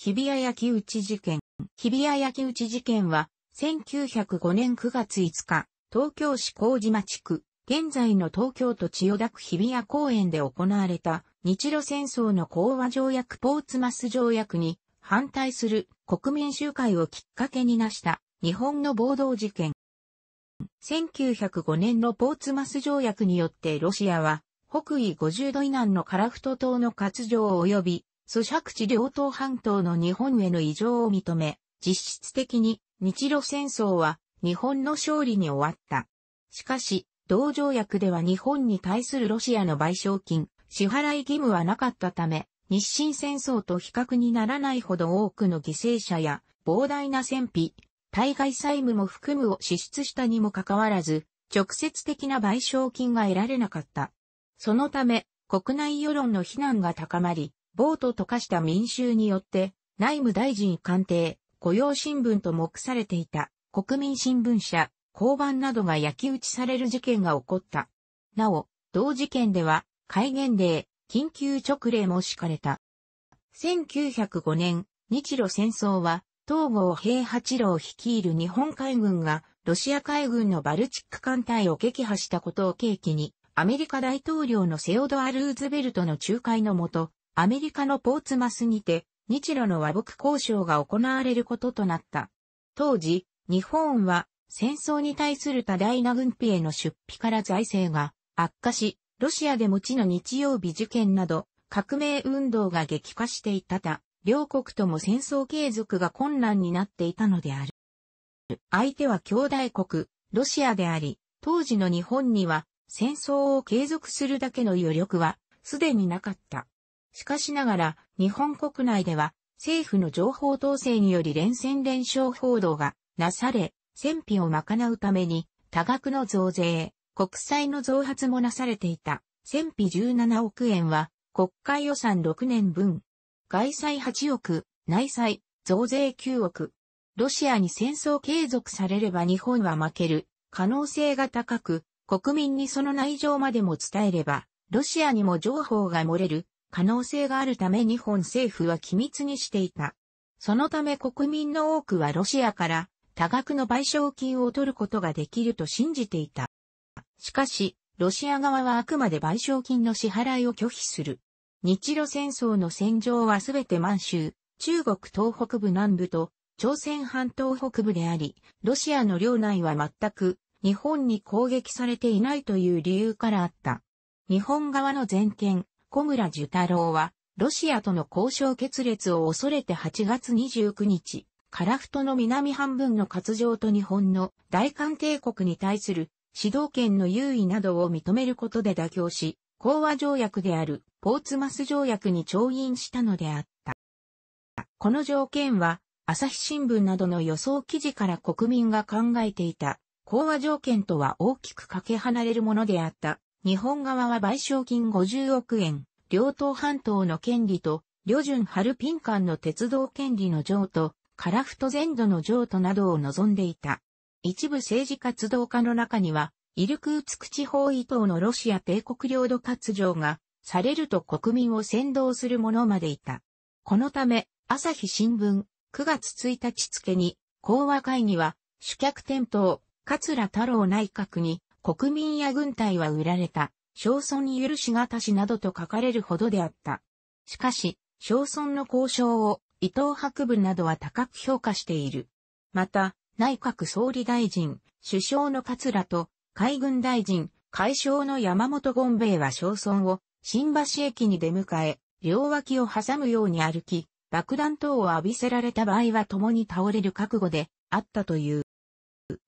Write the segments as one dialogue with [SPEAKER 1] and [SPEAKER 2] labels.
[SPEAKER 1] 日比谷焼打事件。日比谷焼打事件は、1905年9月5日、東京市麹島地区、現在の東京都千代田区日比谷公園で行われた、日露戦争の講和条約ポーツマス条約に反対する国民集会をきっかけになした日本の暴動事件。1905年のポーツマス条約によってロシアは北緯50度以南のカラフト島の割譲及び租借地両党半島の日本への異常を認め、実質的に日露戦争は日本の勝利に終わった。しかし、同条約では日本に対するロシアの賠償金、支払い義務はなかったため、日清戦争と比較にならないほど多くの犠牲者や膨大な戦費、対外債務も含むを支出したにもかかわらず、直接的な賠償金が得られなかった。そのため、国内世論の非難が高まり、ボートかした民衆によって、内務大臣官邸、雇用新聞と目されていた国民新聞社、交番などが焼き打ちされる事件が起こった。なお、同事件では、戒厳令、緊急直令も敷かれた。1905年、日露戦争は、東郷平八郎率いる日本海軍が、ロシア海軍のバルチック艦隊を撃破したことを契機に、アメリカ大統領のセオドア・ルーズベルトの仲介のもと、アメリカのポーツマスにて、日露の和睦交渉が行われることとなった。当時、日本は戦争に対する多大な軍費への出費から財政が悪化し、ロシアで持ちの日曜日事件など革命運動が激化していたた、両国とも戦争継続が困難になっていたのである。相手は兄弟国、ロシアであり、当時の日本には戦争を継続するだけの余力はすでになかった。しかしながら、日本国内では、政府の情報統制により連戦連勝報道がなされ、戦費を賄うために、多額の増税、国債の増発もなされていた。戦費17億円は、国会予算6年分。外債8億、内債、増税9億。ロシアに戦争継続されれば日本は負ける可能性が高く、国民にその内情までも伝えれば、ロシアにも情報が漏れる可能性があるため日本政府は機密にしていた。そのため国民の多くはロシアから多額の賠償金を取ることができると信じていた。しかし、ロシア側はあくまで賠償金の支払いを拒否する。日露戦争の戦場はすべて満州、中国東北部南部と朝鮮半島北部であり、ロシアの領内は全く日本に攻撃されていないという理由からあった。日本側の全権、小村寿太郎は、ロシアとの交渉決裂を恐れて8月29日、カラフトの南半分の割譲と日本の大韓帝国に対する指導権の優位などを認めることで妥協し、講和条約であるポーツマス条約に調印したのであった。この条件は、朝日新聞などの予想記事から国民が考えていた、講和条件とは大きくかけ離れるものであった。日本側は賠償金50億円、両党半島の権利と、旅順ハルピン間の鉄道権利の譲渡、カラフト全土の譲渡などを望んでいた。一部政治活動家の中には、イルクーツク地方伊東のロシア帝国領土割譲が、されると国民を先導する者までいた。このため、朝日新聞、9月1日付に、講和会議は、主客転倒、桂太郎内閣に、国民や軍隊は売られた、小村許しがたしなどと書かれるほどであった。しかし、小村の交渉を伊藤博文などは高く評価している。また、内閣総理大臣、首相の桂と、海軍大臣、海将の山本権兵衛は小村を新橋駅に出迎え、両脇を挟むように歩き、爆弾等を浴びせられた場合は共に倒れる覚悟であったという。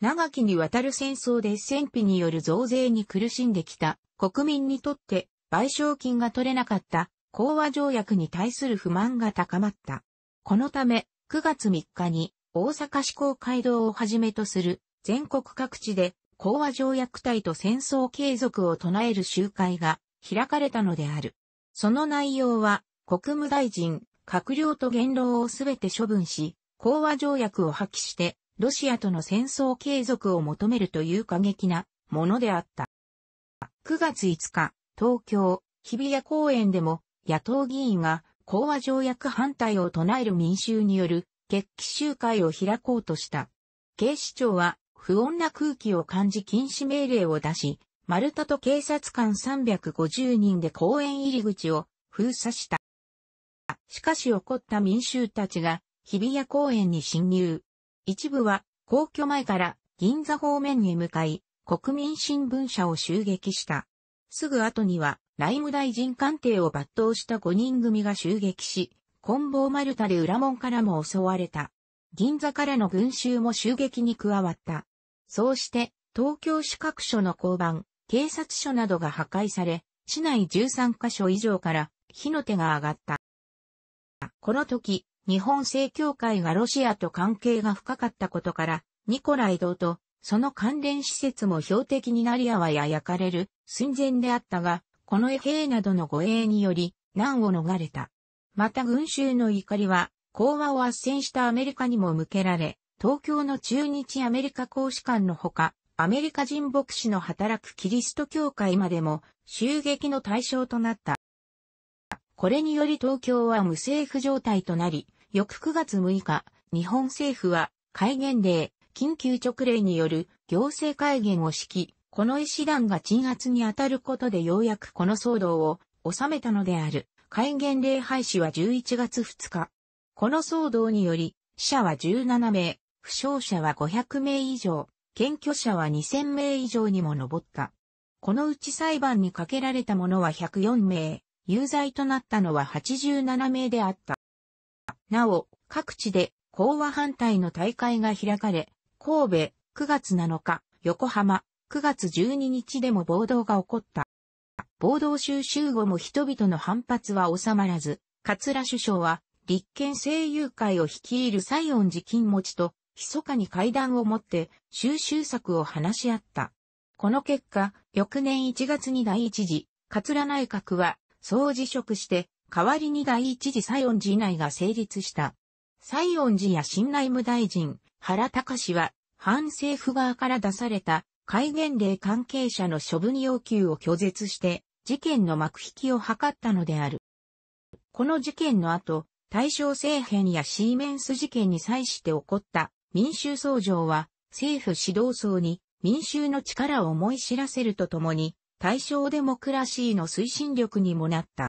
[SPEAKER 1] 長きにわたる戦争で戦費による増税に苦しんできた国民にとって賠償金が取れなかった講和条約に対する不満が高まった。このため9月3日に大阪市公会堂をはじめとする全国各地で講和条約隊と戦争継続を唱える集会が開かれたのである。その内容は国務大臣、閣僚と元老をすべて処分し、講和条約を破棄してロシアとの戦争継続を求めるという過激なものであった。9月5日、東京、日比谷公園でも野党議員が講和条約反対を唱える民衆による決起集会を開こうとした。警視庁は不穏な空気を感じ禁止命令を出し、丸太と警察官350人で公園入り口を封鎖した。しかし怒った民衆たちが日比谷公園に侵入。一部は皇居前から銀座方面に向かい、国民新聞社を襲撃した。すぐ後には、内務大臣官邸を抜刀した5人組が襲撃し、棍棒丸太で裏門からも襲われた。銀座からの群衆も襲撃に加わった。そうして、東京市各所の交番、警察署などが破壊され、市内13カ所以上から火の手が上がった。この時、日本正教会がロシアと関係が深かったことから、ニコライ堂とその関連施設も標的になりあわや焼かれる寸前であったが、この兵などの護衛により難を逃れた。また群衆の怒りは、講和を斡旋したアメリカにも向けられ、東京の中日アメリカ公使館のほか、アメリカ人牧師の働くキリスト教会までも襲撃の対象となった。これにより東京は無政府状態となり、翌9月6日、日本政府は、戒厳令、緊急直令による行政戒厳を敷き、この医師団が鎮圧に当たることでようやくこの騒動を収めたのである。戒厳令廃止は11月2日。この騒動により、死者は17名、負傷者は500名以上、検挙者は2000名以上にも上った。このうち裁判にかけられた者は104名、有罪となったのは87名であった。なお、各地で講和反対の大会が開かれ、神戸9月7日、横浜9月12日でも暴動が起こった。暴動収集後も人々の反発は収まらず、桂首相は立憲政友会を率いる西園寺金持ちと密かに会談を持って収集策を話し合った。この結果、翌年1月に第一次、桂内閣は総辞職して代わりに第一次西園寺以内が成立した。西園寺や新内務大臣、原隆は、反政府側から出された、戒厳令関係者の処分要求を拒絶して、事件の幕引きを図ったのである。この事件の後、大正政変やシーメンス事件に際して起こった民衆総上は政府指導層に民衆の力を思い知らせるとともに大正デモクラシーの推進力にもなった。